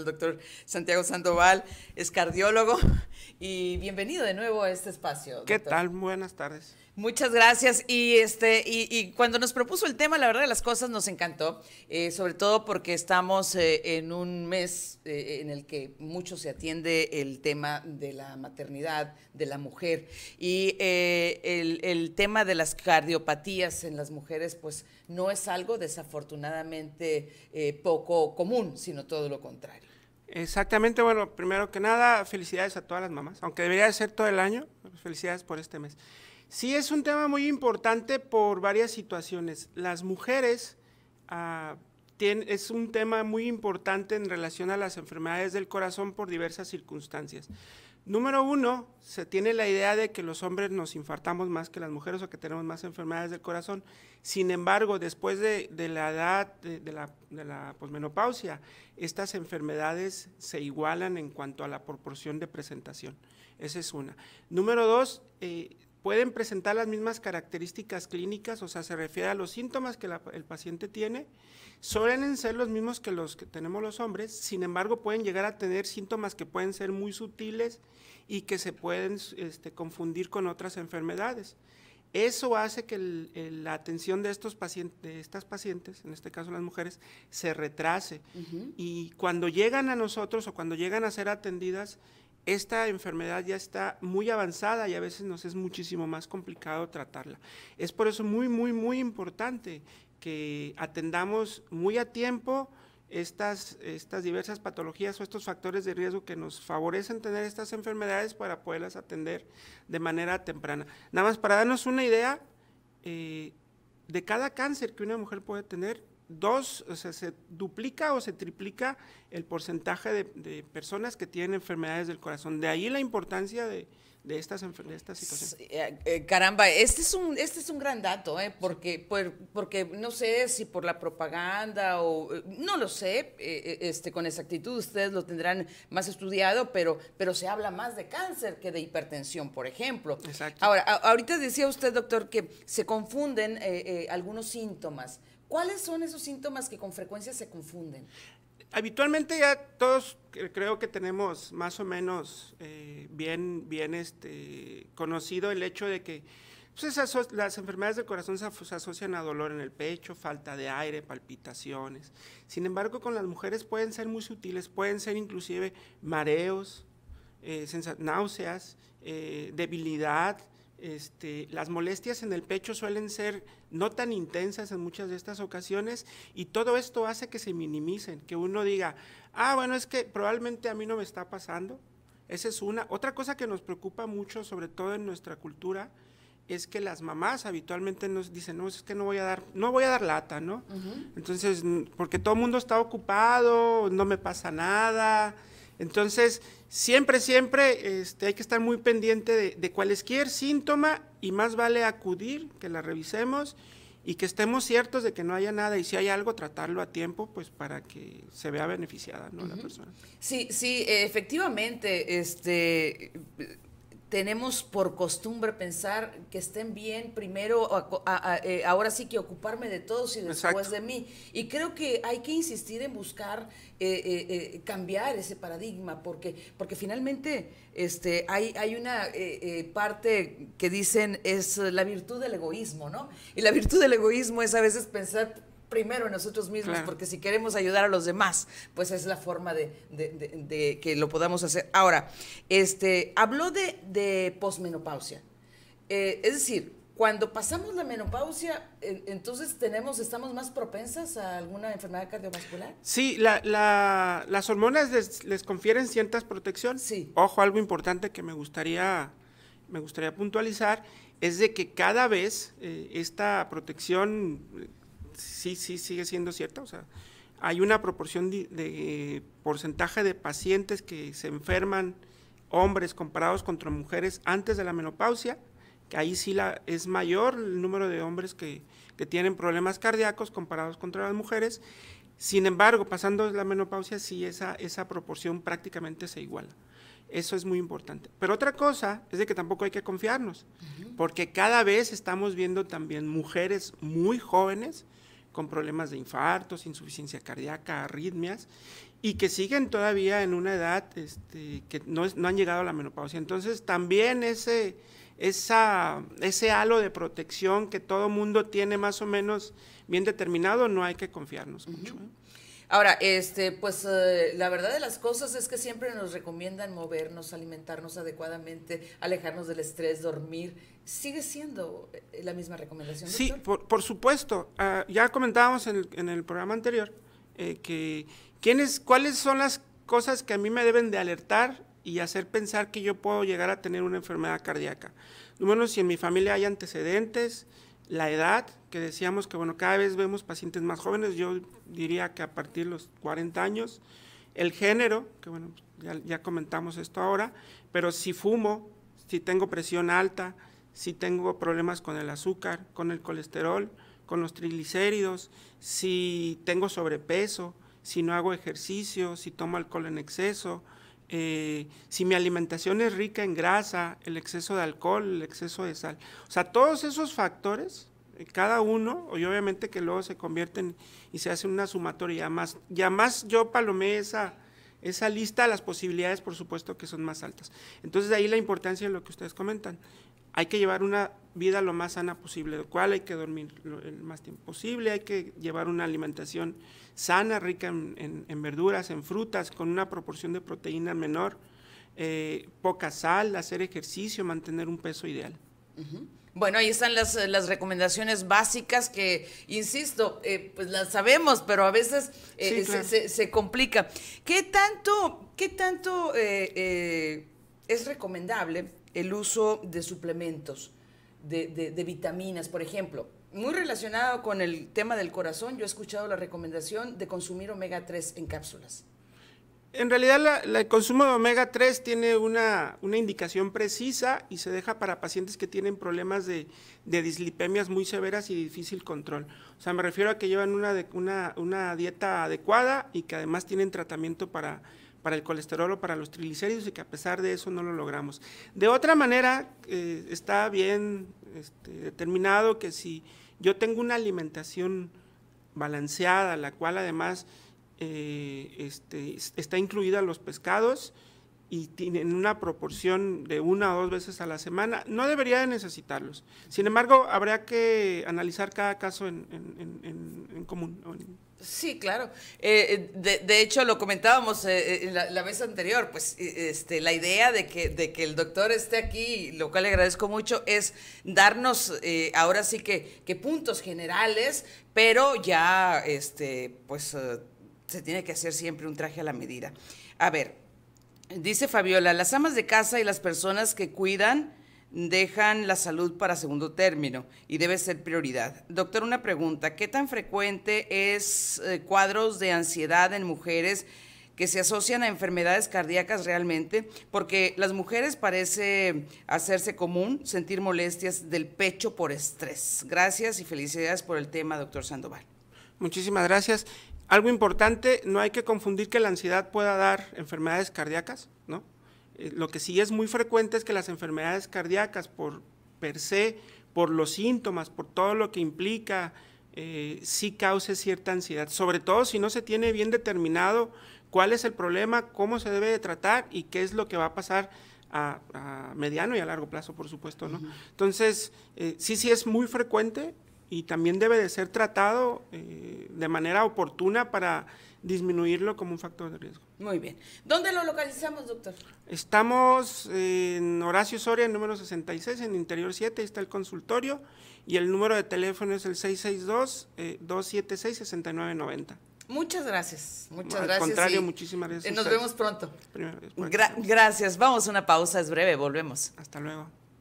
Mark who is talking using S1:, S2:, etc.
S1: El doctor Santiago Sandoval es cardiólogo y bienvenido de nuevo a este espacio. ¿Qué tal? Buenas tardes. Muchas gracias y este y, cuando nos propuso el tema la verdad de las cosas nos encantó eh, sobre todo porque estamos eh, en un mes eh, en el que mucho se atiende el tema de la maternidad de la mujer y el tema de las cardiopatías en las mujeres pues no es algo desafortunadamente poco común sino todo lo contrario.
S2: Exactamente, bueno, primero que nada, felicidades a todas las mamás, aunque debería ser todo el año, pues felicidades por este mes. Sí, es un tema muy importante por varias situaciones. Las mujeres ah, es un tema muy importante en relación a las enfermedades del corazón por diversas circunstancias. Número uno, se tiene la idea de que los hombres nos infartamos más que las mujeres o que tenemos más enfermedades del corazón. Sin embargo, después de, la edad de, la, posmenopausia, estas enfermedades se igualan en cuanto a la proporción de presentación. Esa es una. Número dos, eh, pueden presentar las mismas características clínicas, o sea, se refiere a los síntomas que el paciente tiene, suelen ser los mismos que los que tenemos los hombres, sin embargo pueden llegar a tener síntomas que pueden ser muy sutiles y que se pueden este, confundir con otras enfermedades. Eso hace que la atención de, estos pacientes, de estas pacientes, en este caso las mujeres, se retrase. Y cuando llegan a nosotros o cuando llegan a ser atendidas, esta enfermedad ya está muy avanzada y a veces nos es muchísimo más complicado tratarla. Es por eso muy, muy, muy importante que atendamos muy a tiempo estas, estas diversas patologías o estos factores de riesgo que nos favorecen tener estas enfermedades para poderlas atender de manera temprana. Nada más para darnos una idea eh, de cada cáncer que una mujer puede tener, dos, o sea, se duplica o se triplica el porcentaje de, personas que tienen enfermedades del corazón. De ahí la importancia de, estas, de
S1: eh, eh, Caramba, este es un, este es un gran dato, ¿eh? porque, porque no sé si por la propaganda o eh, no lo sé, este, con exactitud ustedes lo tendrán más estudiado, pero, pero se habla más de cáncer que de hipertensión, por ejemplo. Exacto. Ahora, ahorita decía usted, doctor, que se confunden algunos síntomas. ¿Cuáles son esos síntomas que con frecuencia se confunden?
S2: Habitualmente ya todos creo que tenemos más o menos eh, bien, bien este, conocido el hecho de que pues, las enfermedades del corazón se, asocian a dolor en el pecho, falta de aire, palpitaciones. Sin embargo, con las mujeres pueden ser muy sutiles, pueden ser inclusive mareos, eh, náuseas, eh, debilidad, este, las molestias en el pecho suelen ser no tan intensas en muchas de estas ocasiones y todo esto hace que se minimicen, que uno diga, ah, bueno, es que probablemente a mí no me está pasando. Esa es una. Otra cosa que nos preocupa mucho, sobre todo en nuestra cultura, es que las mamás habitualmente nos dicen, no, es que no voy a dar, no voy a dar lata, ¿no? Entonces, porque todo el mundo está ocupado, no me pasa nada, entonces, siempre, siempre este, hay que estar muy pendiente de, cualquier síntoma y más vale acudir, que la revisemos y que estemos ciertos de que no haya nada y si hay algo tratarlo a tiempo pues para que se vea beneficiada no la persona sí
S1: sí efectivamente este tenemos por costumbre pensar que estén bien primero, eh, ahora sí que ocuparme de todos y después de mí. Y creo que hay que insistir en buscar eh, eh, cambiar ese paradigma, porque, porque finalmente este, hay, hay una parte que dicen es la virtud del egoísmo, ¿no? Y la virtud del egoísmo es a veces pensar primero en nosotros mismos, porque si queremos ayudar a los demás, pues es la forma de, que lo podamos hacer. Ahora, este, habló de, posmenopausia. Eh, es decir, cuando pasamos la menopausia, entonces tenemos, estamos más propensas a alguna enfermedad cardiovascular.
S2: Sí, las hormonas les, confieren ciertas protección. Sí. Ojo, algo importante que me gustaría, me gustaría puntualizar es de que cada vez eh, esta protección sí, sí sigue siendo cierta. O sea, hay una proporción de, porcentaje de pacientes que se enferman, hombres comparados contra mujeres antes de la menopausia, que ahí sí la, es mayor el número de hombres que, tienen problemas cardíacos comparados contra las mujeres. Sin embargo, pasando la menopausia, sí esa, esa proporción prácticamente se iguala. Eso es muy importante. Pero otra cosa es de que tampoco hay que confiarnos, porque cada vez estamos viendo también mujeres muy jóvenes con problemas de infartos, insuficiencia cardíaca, arritmias, y que siguen todavía en una edad este, que no, han llegado a la menopausia. Entonces también ese, esa, ese halo de protección que todo mundo tiene más o menos bien determinado, no hay que confiarnos mucho. ¿eh?
S1: Ahora, este, pues eh, la verdad de las cosas es que siempre nos recomiendan movernos, alimentarnos adecuadamente, alejarnos del estrés, dormir. ¿Sigue siendo eh, la misma recomendación? Sí,
S2: por, supuesto. Ah, ya comentábamos en el, en el programa anterior eh, que ¿quiénes, cuáles son las cosas que a mí me deben de alertar y hacer pensar que yo puedo llegar a tener una enfermedad cardíaca. Número menos si en mi familia hay antecedentes, la edad, que decíamos que bueno, cada vez vemos pacientes más jóvenes, yo diría que a partir de los 40 años, el género, que bueno, ya, ya comentamos esto ahora, pero si fumo, si tengo presión alta, si tengo problemas con el azúcar, con el colesterol, con los triglicéridos, si tengo sobrepeso, si no hago ejercicio, si tomo alcohol en exceso, eh, si mi alimentación es rica en grasa, el exceso de alcohol, el exceso de sal. O sea, todos esos factores, eh, cada uno, y obviamente que luego se convierten y se hace una sumatoria más. Ya más yo palomé esa, esa lista, las posibilidades por supuesto que son más altas. Entonces ahí la importancia de lo que ustedes comentan, hay que llevar una vida lo más sana posible, lo cual hay que dormir el más tiempo posible, hay que llevar una alimentación sana, rica en, verduras, en frutas, con una proporción de proteína menor, eh, poca sal, hacer ejercicio, mantener un peso ideal.
S1: Bueno, ahí están las, recomendaciones básicas que, insisto, eh, pues las sabemos, pero a veces eh, se, se, complica. ¿Qué tanto, qué tanto es recomendable? el uso de suplementos, de, vitaminas, por ejemplo. Muy relacionado con el tema del corazón, yo he escuchado la recomendación de consumir omega 3 en cápsulas.
S2: En realidad, el consumo de omega 3 tiene una, indicación precisa y se deja para pacientes que tienen problemas de, dislipemias muy severas y difícil control. O sea, me refiero a que llevan una, una, una dieta adecuada y que además tienen tratamiento para para el colesterol o para los triglicéridos y que a pesar de eso no lo logramos. De otra manera, eh, está bien este, determinado que si yo tengo una alimentación balanceada, la cual además eh, este, está incluida los pescados, y tienen una proporción de una o dos veces a la semana, no debería necesitarlos. Sin embargo, habría que analizar cada caso en, común.
S1: Sí, claro. Eh, eh, de, hecho, lo comentábamos eh, la, la, vez anterior, pues este, la idea de que, de que el doctor esté aquí, lo cual le agradezco mucho, es darnos ahora sí que, que, puntos generales, pero ya este, pues se tiene que hacer siempre un traje a la medida. A ver, Dice Fabiola, las amas de casa y las personas que cuidan dejan la salud para segundo término y debe ser prioridad. Doctor, una pregunta, ¿qué tan frecuente es eh, cuadros de ansiedad en mujeres que se asocian a enfermedades cardíacas realmente? Porque las mujeres parece hacerse común sentir molestias del pecho por estrés. Gracias y felicidades por el tema, doctor Sandoval.
S2: Muchísimas gracias. Algo importante, no hay que confundir que la ansiedad pueda dar enfermedades cardíacas, ¿no? Eh, lo que sí es muy frecuente es que las enfermedades cardíacas por per se, por los síntomas, por todo lo que implica, eh, sí cause cierta ansiedad, sobre todo si no se tiene bien determinado cuál es el problema, cómo se debe de tratar y qué es lo que va a pasar a, mediano y a largo plazo, por supuesto, ¿no? Entonces, eh, sí, sí es muy frecuente, y también debe de ser tratado eh, de manera oportuna para disminuirlo como un factor de riesgo. Muy bien.
S1: ¿Dónde lo localizamos, doctor?
S2: Estamos en Horacio Soria, número 66, en Interior 7, está el consultorio, y el número de teléfono es el 662-276-6990.
S1: Muchas gracias, muchas gracias. Al contrario, muchísimas gracias. Nos vemos pronto. gracias, vamos a una pausa, es breve, volvemos. Hasta luego.